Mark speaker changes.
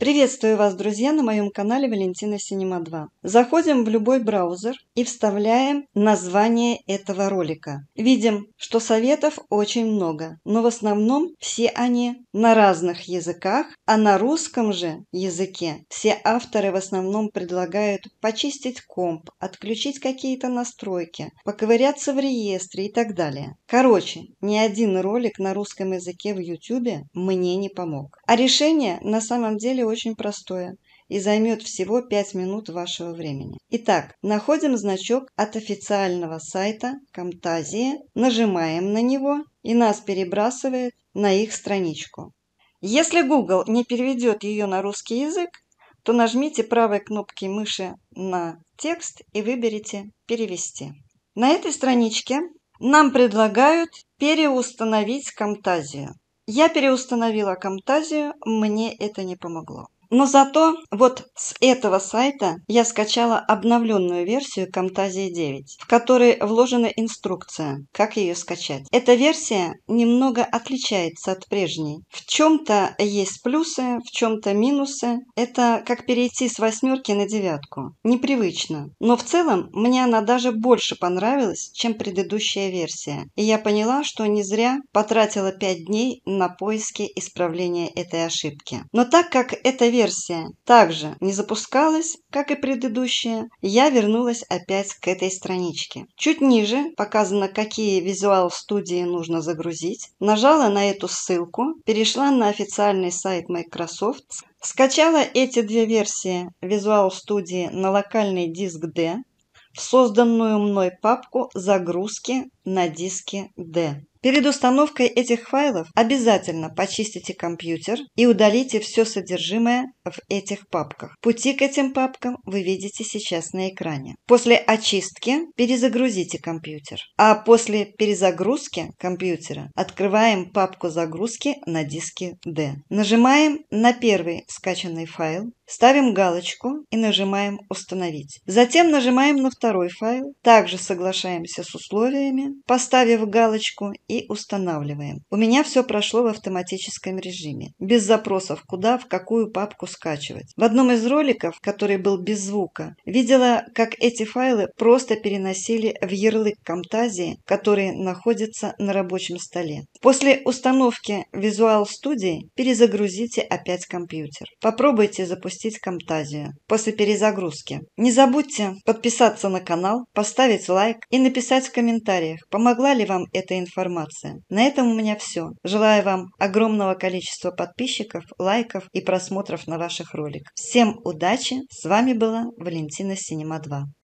Speaker 1: Приветствую вас, друзья, на моем канале Валентина Синема 2. Заходим в любой браузер и вставляем название этого ролика. Видим, что советов очень много, но в основном все они на разных языках, а на русском же языке все авторы в основном предлагают почистить комп, отключить какие-то настройки, поковыряться в реестре и так далее. Короче, ни один ролик на русском языке в YouTube мне не помог. А решение на самом деле очень простое и займет всего 5 минут вашего времени. Итак, находим значок от официального сайта Камтазии, нажимаем на него и нас перебрасывает на их страничку. Если Google не переведет ее на русский язык, то нажмите правой кнопкой мыши на текст и выберите «Перевести». На этой страничке нам предлагают переустановить Камтазию. Я переустановила Камтазию, мне это не помогло. Но зато вот с этого сайта я скачала обновленную версию Camtasia 9, в которой вложена инструкция, как ее скачать. Эта версия немного отличается от прежней. В чем-то есть плюсы, в чем-то минусы. Это как перейти с восьмерки на девятку. Непривычно. Но в целом мне она даже больше понравилась, чем предыдущая версия. И я поняла, что не зря потратила пять дней на поиски исправления этой ошибки. Но так как эта версия версия также не запускалась, как и предыдущая, я вернулась опять к этой страничке. Чуть ниже показано, какие визуал студии нужно загрузить. Нажала на эту ссылку, перешла на официальный сайт Microsoft, скачала эти две версии Visual Studio на локальный диск D в созданную мной папку «Загрузки на диске D». Перед установкой этих файлов обязательно почистите компьютер и удалите все содержимое в этих папках. Пути к этим папкам вы видите сейчас на экране. После очистки перезагрузите компьютер. А после перезагрузки компьютера открываем папку загрузки на диске D. Нажимаем на первый скачанный файл, ставим галочку и нажимаем «Установить». Затем нажимаем на второй файл, также соглашаемся с условиями, поставив галочку и устанавливаем. У меня все прошло в автоматическом режиме, без запросов куда, в какую папку скачивать. В одном из роликов, который был без звука, видела, как эти файлы просто переносили в ярлык Camtasia, который находится на рабочем столе. После установки Visual Studio перезагрузите опять компьютер. Попробуйте запустить Camtasia после перезагрузки. Не забудьте подписаться на канал, поставить лайк и написать в комментариях, помогла ли вам эта информация информация. На этом у меня все. Желаю вам огромного количества подписчиков, лайков и просмотров на ваших роликах. Всем удачи! С вами была Валентина Синема 2.